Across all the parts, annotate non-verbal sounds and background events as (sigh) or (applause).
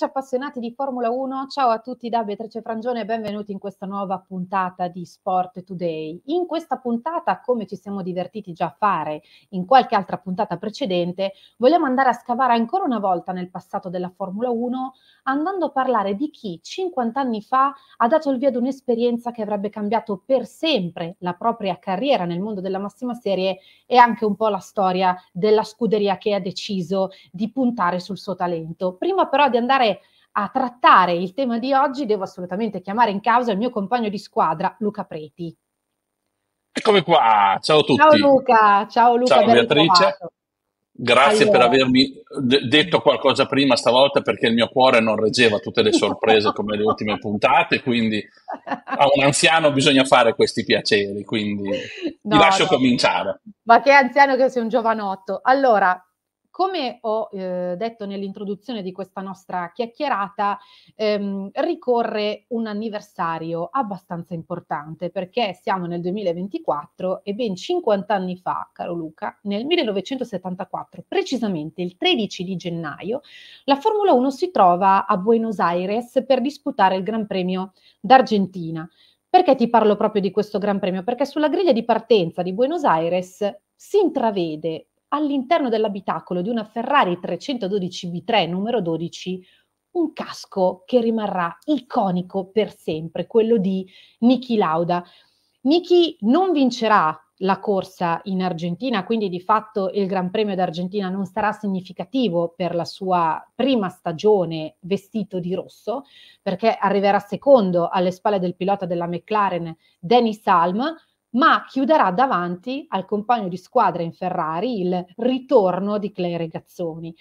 Amici appassionati di Formula 1, ciao a tutti da Beatrice Frangione e benvenuti in questa nuova puntata di Sport Today. In questa puntata, come ci siamo divertiti già a fare in qualche altra puntata precedente, vogliamo andare a scavare ancora una volta nel passato della Formula 1 andando a parlare di chi 50 anni fa ha dato il via ad un'esperienza che avrebbe cambiato per sempre la propria carriera nel mondo della massima serie e anche un po' la storia della scuderia che ha deciso di puntare sul suo talento. Prima però di andare a trattare il tema di oggi devo assolutamente chiamare in causa il mio compagno di squadra, Luca Preti. Eccomi qua, ciao a tutti. Ciao Luca, ciao Luca. Ciao Beatrice. Grazie allora. per avermi d- detto qualcosa prima stavolta perché il mio cuore non reggeva tutte le sorprese come le ultime (laughs) puntate, quindi a un anziano bisogna fare questi piaceri, quindi no, ti lascio no. cominciare. Ma che anziano che sei un giovanotto. Allora, come ho eh, detto nell'introduzione di questa nostra chiacchierata, ehm, ricorre un anniversario abbastanza importante perché siamo nel 2024 e ben 50 anni fa, caro Luca, nel 1974, precisamente il 13 di gennaio, la Formula 1 si trova a Buenos Aires per disputare il Gran Premio d'Argentina. Perché ti parlo proprio di questo Gran Premio? Perché sulla griglia di partenza di Buenos Aires si intravede all'interno dell'abitacolo di una Ferrari 312 B3 numero 12 un casco che rimarrà iconico per sempre, quello di Niki Lauda. Niki non vincerà la corsa in Argentina, quindi di fatto il Gran Premio d'Argentina non sarà significativo per la sua prima stagione vestito di rosso, perché arriverà secondo alle spalle del pilota della McLaren Dennis Alm, ma chiuderà davanti al compagno di squadra in Ferrari il ritorno di Clay Regazzoni.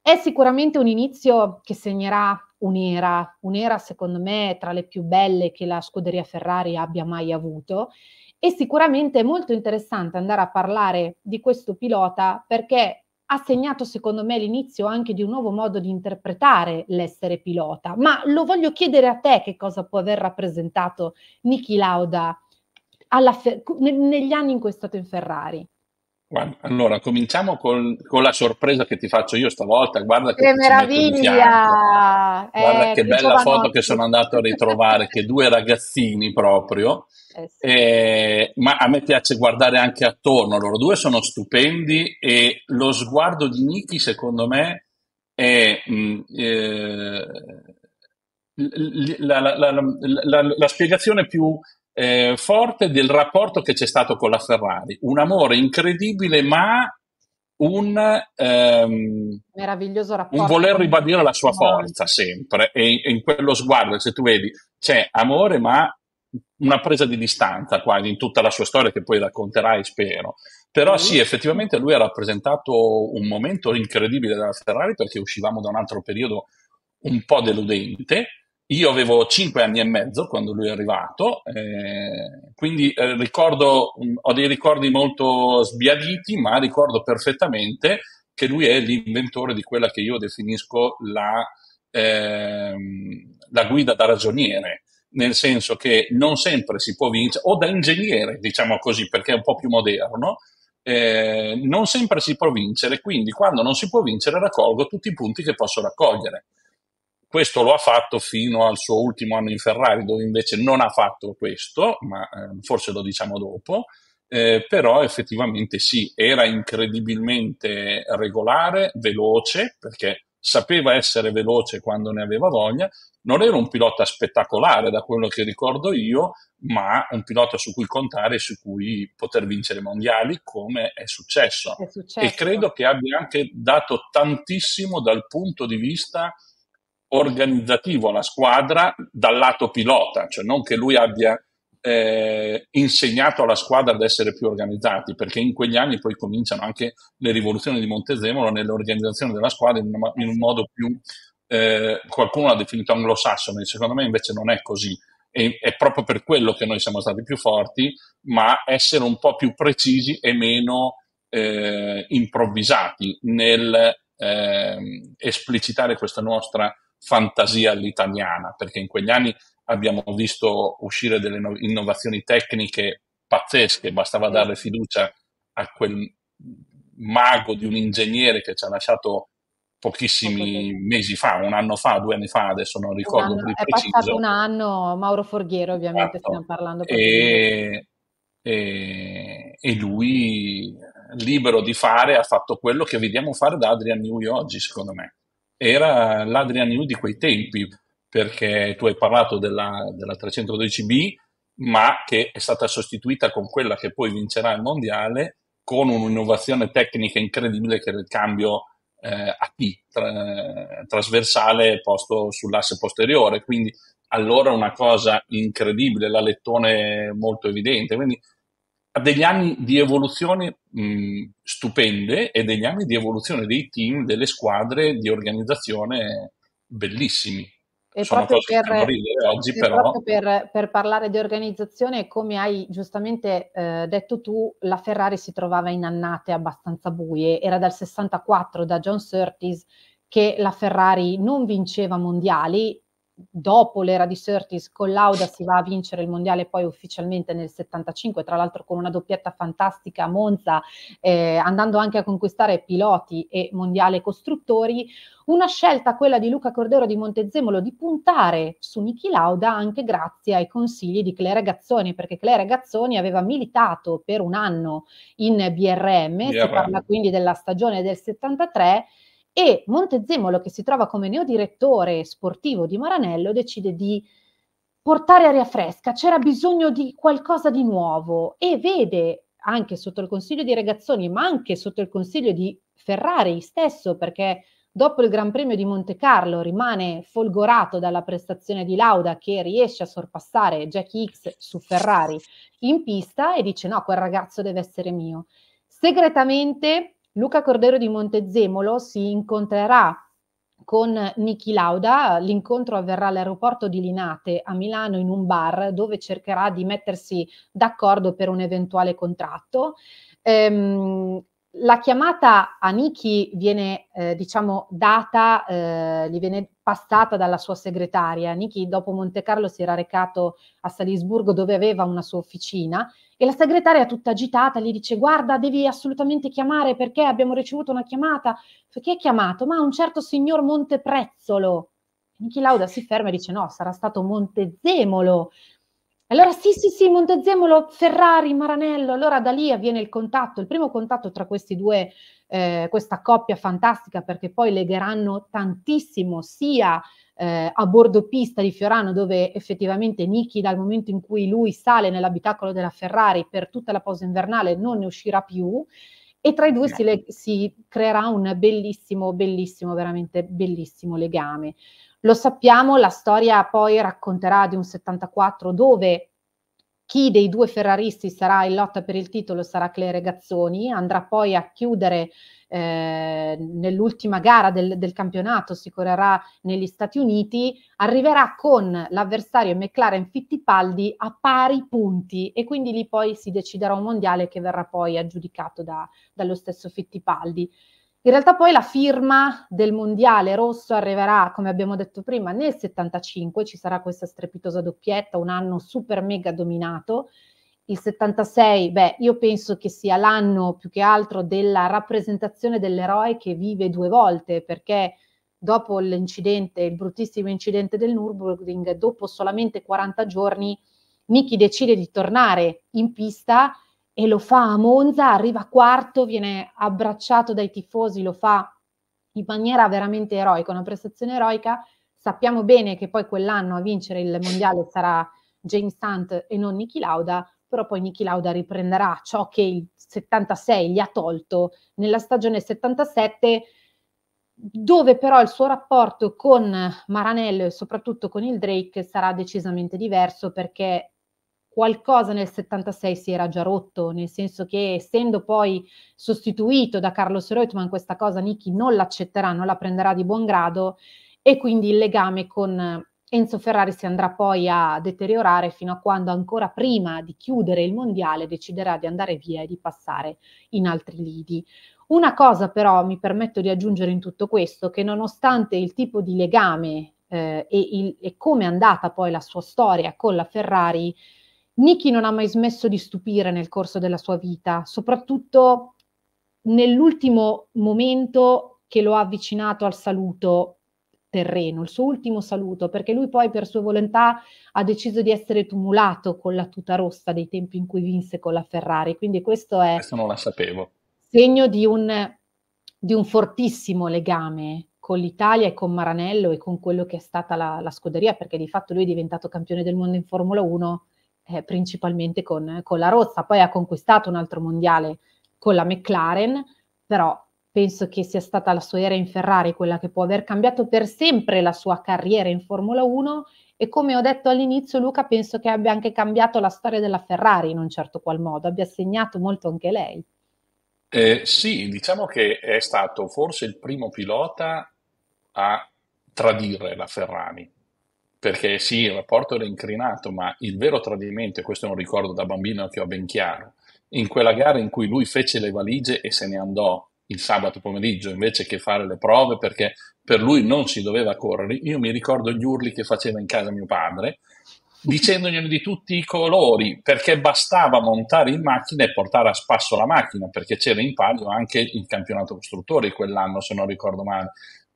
È sicuramente un inizio che segnerà un'era, un'era secondo me tra le più belle che la scuderia Ferrari abbia mai avuto e sicuramente è molto interessante andare a parlare di questo pilota perché ha segnato secondo me l'inizio anche di un nuovo modo di interpretare l'essere pilota, ma lo voglio chiedere a te che cosa può aver rappresentato Niki Lauda Fer- negli anni in cui è stato in Ferrari? allora, cominciamo con, con, la sorpresa che ti faccio io stavolta. Guarda che, che meraviglia! Eh, Guarda che bella giovanotti. foto che sono andato a ritrovare, che due ragazzini proprio. Eh sì. eh, ma a me piace guardare anche attorno. Loro due sono stupendi e lo sguardo di Niki, secondo me, è... Mh, mm, eh, la, la, la, la spiegazione più eh, forte del rapporto che c'è stato con la Ferrari, un amore incredibile ma un, ehm, Meraviglioso rapporto un voler ribadire la sua forza sempre e, e in quello sguardo, se tu vedi, c'è amore ma una presa di distanza quasi in tutta la sua storia che poi racconterai, spero. Però sì, effettivamente lui ha rappresentato un momento incredibile della Ferrari perché uscivamo da un altro periodo un po' deludente io avevo 5 anni e mezzo quando lui è arrivato, eh, quindi eh, ricordo, mm, ho dei ricordi molto sbiaditi, ma ricordo perfettamente che lui è l'inventore di quella che io definisco la, ehm, la guida da ragioniere, nel senso che non sempre si può vincere, o da ingegnere, diciamo così, perché è un po' più moderno, eh, non sempre si può vincere, quindi quando non si può vincere raccolgo tutti i punti che posso raccogliere. Questo lo ha fatto fino al suo ultimo anno in Ferrari, dove invece non ha fatto questo, ma eh, forse lo diciamo dopo. Eh, però effettivamente sì, era incredibilmente regolare, veloce, perché sapeva essere veloce quando ne aveva voglia, non era un pilota spettacolare da quello che ricordo io, ma un pilota su cui contare e su cui poter vincere mondiali come è successo. è successo. E credo che abbia anche dato tantissimo dal punto di vista organizzativo alla squadra dal lato pilota, cioè non che lui abbia eh, insegnato alla squadra ad essere più organizzati, perché in quegli anni poi cominciano anche le rivoluzioni di Montezemolo nell'organizzazione della squadra in, una, in un modo più, eh, qualcuno l'ha definito anglosassone, secondo me invece non è così. è proprio per quello che noi siamo stati più forti, ma essere un po' più precisi e meno eh, improvvisati nel ehm, esplicitare questa nostra fantasia all'italiana, perché in quegli anni abbiamo visto uscire delle no- innovazioni tecniche pazzesche, bastava mm. dare fiducia a quel mago di un ingegnere che ci ha lasciato pochissimi mesi fa, un anno fa, due anni fa, adesso non ricordo più è preciso. È passato un anno, Mauro Forghiero ovviamente esatto. stiamo parlando. E, e, e, lui, libero di fare, ha fatto quello che vediamo fare da Adrian Newey oggi, secondo me era l'Adrian New di quei tempi, perché tu hai parlato della, della 312B, ma che è stata sostituita con quella che poi vincerà il mondiale, con un'innovazione tecnica incredibile che era il cambio eh, a T, tra, trasversale posto sull'asse posteriore. Quindi allora una cosa incredibile, l'alettone molto evidente. Quindi ha degli anni di evoluzione mh, mm, stupende e degli anni di evoluzione dei team, delle squadre, di organizzazione bellissimi. E proprio, per, oggi, proprio per, per, parlare di organizzazione, come hai giustamente eh, detto tu, la Ferrari si trovava in annate abbastanza buie. Era dal 64 da John Surtees che la Ferrari non vinceva mondiali dopo l'era di Surtis con Lauda si va a vincere il mondiale poi ufficialmente nel 75, tra l'altro con una doppietta fantastica a Monza, eh, andando anche a conquistare piloti e mondiale costruttori. Una scelta, quella di Luca Cordero di Montezemolo, di puntare su Niki Lauda anche grazie ai consigli di Clere Gazzoni, perché Clere Gazzoni aveva militato per un anno in BRM, yeah, si parla quindi della stagione del 73 e Montezemolo, che si trova come neodirettore sportivo di Maranello, decide di portare aria fresca, c'era bisogno di qualcosa di nuovo e vede anche sotto il consiglio di Regazzoni, ma anche sotto il consiglio di Ferrari stesso, perché dopo il Gran Premio di Monte Carlo rimane folgorato dalla prestazione di Lauda che riesce a sorpassare Jackie X su Ferrari in pista e dice no, quel ragazzo deve essere mio. Segretamente Luca Cordero di Montezemolo si incontrerà con Niki Lauda. L'incontro avverrà all'aeroporto di Linate a Milano in un bar dove cercherà di mettersi d'accordo per un eventuale contratto. Ehm, la chiamata a Niki viene, eh, diciamo, data, eh, gli viene passata dalla sua segretaria. Niki dopo Monte Carlo si era recato a Salisburgo dove aveva una sua officina e la segretaria tutta agitata gli dice guarda devi assolutamente chiamare perché abbiamo ricevuto una chiamata. Chi ha chiamato? Ma un certo signor Monteprezzolo. Niki Lauda si ferma e dice no, sarà stato Montezemolo. Allora sì, sì, sì, Montezemolo, Ferrari, Maranello. Allora da lì avviene il contatto, il primo contatto tra questi due eh, questa coppia fantastica perché poi legheranno tantissimo sia eh, a bordo pista di Fiorano dove effettivamente Nicky dal momento in cui lui sale nell'abitacolo della Ferrari per tutta la pausa invernale non ne uscirà più e tra i due si, le- si creerà un bellissimo, bellissimo, veramente bellissimo legame. Lo sappiamo, la storia poi racconterà di un 74 dove chi dei due ferraristi sarà in lotta per il titolo sarà Clere Gazzoni, andrà poi a chiudere eh, nell'ultima gara del, del, campionato, si correrà negli Stati Uniti, arriverà con l'avversario McLaren Fittipaldi a pari punti e quindi lì poi si deciderà un mondiale che verrà poi aggiudicato da, dallo stesso Fittipaldi. In realtà poi la firma del mondiale rosso arriverà, come abbiamo detto prima, nel 75, ci sarà questa strepitosa doppietta, un anno super mega dominato. Il 76, beh, io penso che sia l'anno più che altro della rappresentazione dell'eroe che vive due volte, perché dopo l'incidente, il bruttissimo incidente del Nürburgring, dopo solamente 40 giorni, Nicky decide di tornare in pista e lo fa a Monza, arriva quarto, viene abbracciato dai tifosi, lo fa in maniera veramente eroica, una prestazione eroica. Sappiamo bene che poi quell'anno a vincere il mondiale sarà James Hunt e non Niki Lauda, però poi Niki Lauda riprenderà ciò che il 76 gli ha tolto nella stagione 77 dove però il suo rapporto con Maranello e soprattutto con il Drake sarà decisamente diverso perché qualcosa nel 76 si era già rotto, nel senso che essendo poi sostituito da Carlos Reutemann questa cosa Nicky non l'accetterà, non la prenderà di buon grado e quindi il legame con Enzo Ferrari si andrà poi a deteriorare fino a quando ancora prima di chiudere il mondiale deciderà di andare via e di passare in altri lidi. Una cosa però mi permetto di aggiungere in tutto questo, che nonostante il tipo di legame eh, e, il, e come è andata poi la sua storia con la Ferrari, Nicky non ha mai smesso di stupire nel corso della sua vita, soprattutto nell'ultimo momento che lo ha avvicinato al saluto terreno, il suo ultimo saluto, perché lui poi per sua volontà ha deciso di essere tumulato con la tuta rossa dei tempi in cui vinse con la Ferrari, quindi questo è questo non la sapevo. segno di un, di un fortissimo legame con l'Italia e con Maranello e con quello che è stata la, la scuderia, perché di fatto lui è diventato campione del mondo in Formula 1 eh, principalmente con, con, la Rozza. Poi ha conquistato un altro mondiale con la McLaren, però penso che sia stata la sua era in Ferrari quella che può aver cambiato per sempre la sua carriera in Formula 1 e come ho detto all'inizio Luca penso che abbia anche cambiato la storia della Ferrari in un certo qual modo, abbia segnato molto anche lei. Eh, sì, diciamo che è stato forse il primo pilota a tradire la Ferrari perché sì, il rapporto era incrinato, ma il vero tradimento, e questo è un ricordo da bambino che ho ben chiaro, in quella gara in cui lui fece le valigie e se ne andò il sabato pomeriggio invece che fare le prove perché per lui non si doveva correre, io mi ricordo gli urli che faceva in casa mio padre, dicendogli di tutti i colori, perché bastava montare in macchina e portare a spasso la macchina, perché c'era in palio anche il campionato costruttori quell'anno, se non ricordo male.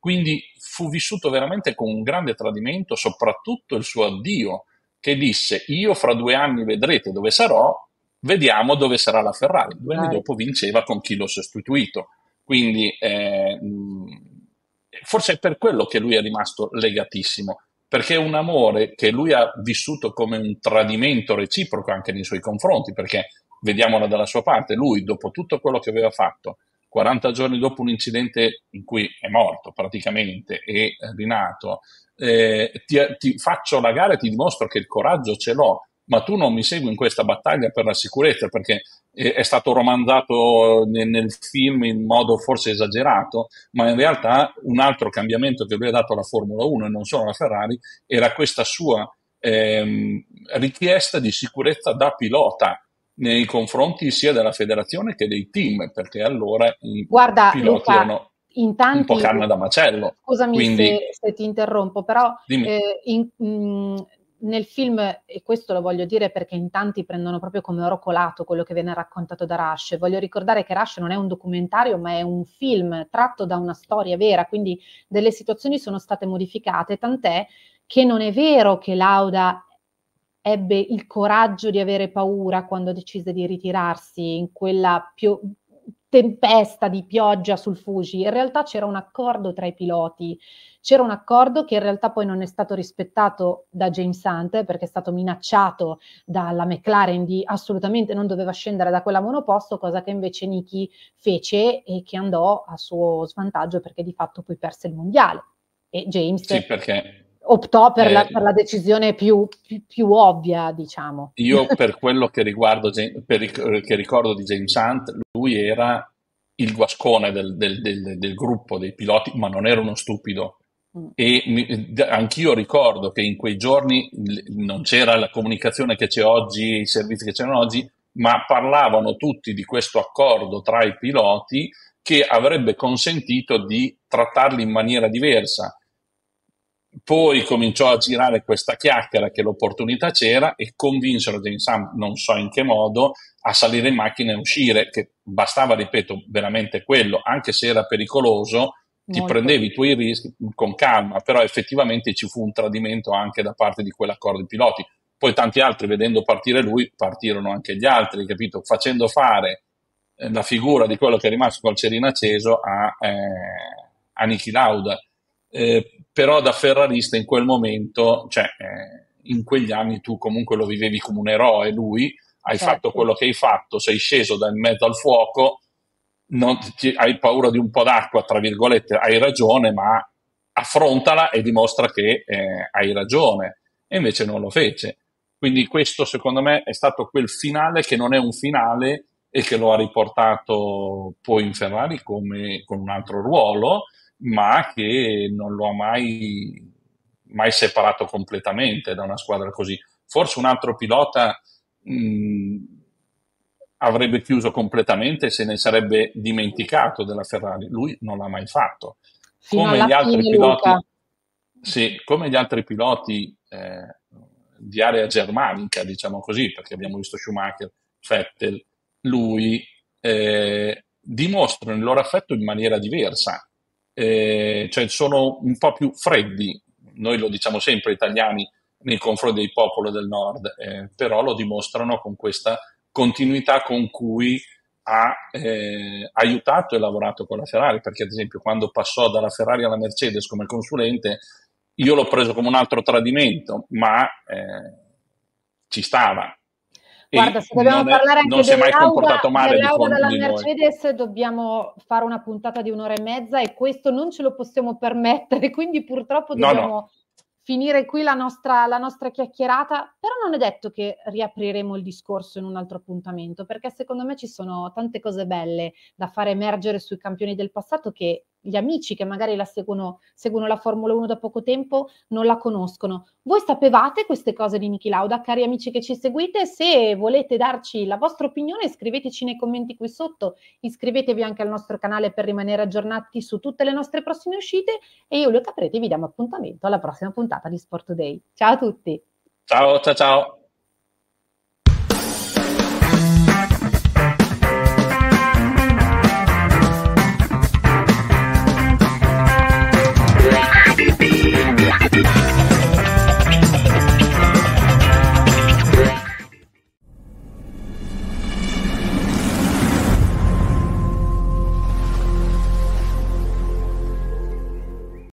Quindi fu vissuto veramente con un grande tradimento, soprattutto il suo addio, che disse io fra due anni vedrete dove sarò, vediamo dove sarà la Ferrari. Due anni dopo vinceva con chi l'ho sostituito. Quindi eh, forse è per quello che lui è rimasto legatissimo, perché è un amore che lui ha vissuto come un tradimento reciproco anche nei suoi confronti, perché vediamola dalla sua parte, lui dopo tutto quello che aveva fatto, 40 giorni dopo un incidente in cui è morto praticamente e eh, rinato, eh, ti, ti faccio la gara e ti dimostro che il coraggio ce l'ho, ma tu non mi segui in questa battaglia per la sicurezza perché eh, è stato romanzato nel, nel, film in modo forse esagerato, ma in realtà un altro cambiamento che lui ha dato alla Formula 1 e non solo alla Ferrari era questa sua ehm, richiesta di sicurezza da pilota nei confronti sia della federazione che dei team, perché allora i Guarda, piloti Luca, erano in tanti, un po' carne da macello. Scusami Quindi, se, se, ti interrompo, però eh, in, mh, mm, nel film, e questo lo voglio dire perché in tanti prendono proprio come oro colato quello che viene raccontato da Rush, voglio ricordare che Rush non è un documentario ma è un film tratto da una storia vera, quindi delle situazioni sono state modificate, tant'è che non è vero che Lauda ebbe il coraggio di avere paura quando decise di ritirarsi in quella pio- tempesta di pioggia sul Fuji. In realtà c'era un accordo tra i piloti, c'era un accordo che in realtà poi non è stato rispettato da James Hunt perché è stato minacciato dalla McLaren di assolutamente non doveva scendere da quella monoposto, cosa che invece Niki fece e che andò a suo svantaggio perché di fatto poi perse il mondiale. E James... Sì, perché optò per, eh, la, per la, decisione più, più, più, ovvia, diciamo. Io (laughs) per quello che, riguardo, per, che ricordo di James Hunt, lui era il guascone del, del, del, del gruppo dei piloti, ma non era uno stupido. Mm. E mi, anch'io ricordo che in quei giorni non c'era la comunicazione che c'è oggi, i servizi che c'erano oggi, ma parlavano tutti di questo accordo tra i piloti che avrebbe consentito di trattarli in maniera diversa poi cominciò a girare questa chiacchiera che l'opportunità c'era e convinsero James Sam, non so in che modo, a salire in macchina e uscire, che bastava, ripeto, veramente quello, anche se era pericoloso, ti Molto. prendevi i tuoi rischi con calma, però effettivamente ci fu un tradimento anche da parte di quell'accordo di piloti. Poi tanti altri, vedendo partire lui, partirono anche gli altri, capito? Facendo fare eh, la figura di quello che è rimasto col cerino acceso a, eh, a Niki Lauda. Eh, però da ferrarista in quel momento, cioè eh, in quegli anni tu comunque lo vivevi come un eroe, lui, hai certo. fatto quello che hai fatto, sei sceso dal mezzo al fuoco, ti, hai paura di un po' d'acqua, tra virgolette, hai ragione, ma affrontala e dimostra che eh, hai ragione. E invece non lo fece. Quindi questo secondo me è stato quel finale che non è un finale e che lo ha riportato poi in Ferrari come, con un altro ruolo ma che non lo ha mai, mai separato completamente da una squadra così. Forse un altro pilota mh, mm, avrebbe chiuso completamente e se ne sarebbe dimenticato della Ferrari. Lui non l'ha mai fatto. Come gli altri piloti, sì, come gli altri piloti eh, di area germanica, diciamo così, perché abbiamo visto Schumacher, Vettel, lui, eh, dimostrano il loro affetto in maniera diversa eh, cioè sono un po' più freddi, noi lo diciamo sempre italiani, nei confronti dei popoli del nord, eh, però lo dimostrano con questa continuità con cui ha eh, aiutato e lavorato con la Ferrari, perché ad esempio quando passò dalla Ferrari alla Mercedes come consulente, io l'ho preso come un altro tradimento, ma eh, ci stava, Guarda, se dobbiamo è, parlare anche non si è di comportato male della Mercedes, dobbiamo fare una puntata di un'ora e mezza e questo non ce lo possiamo permettere, (laughs) quindi purtroppo dobbiamo no, no. finire qui la nostra, la nostra chiacchierata, però non è detto che riapriremo il discorso in un altro appuntamento, perché secondo me ci sono tante cose belle da far emergere sui campioni del passato che gli amici che magari la seguono, seguono la Formula 1 da poco tempo, non la conoscono. Voi sapevate queste cose di Niki Lauda, cari amici che ci seguite? Se volete darci la vostra opinione, scriveteci nei commenti qui sotto, iscrivetevi anche al nostro canale per rimanere aggiornati su tutte le nostre prossime uscite e io e Luca Preti vi diamo appuntamento alla prossima puntata di Sport Today. Ciao a tutti! Ciao, ciao, ciao!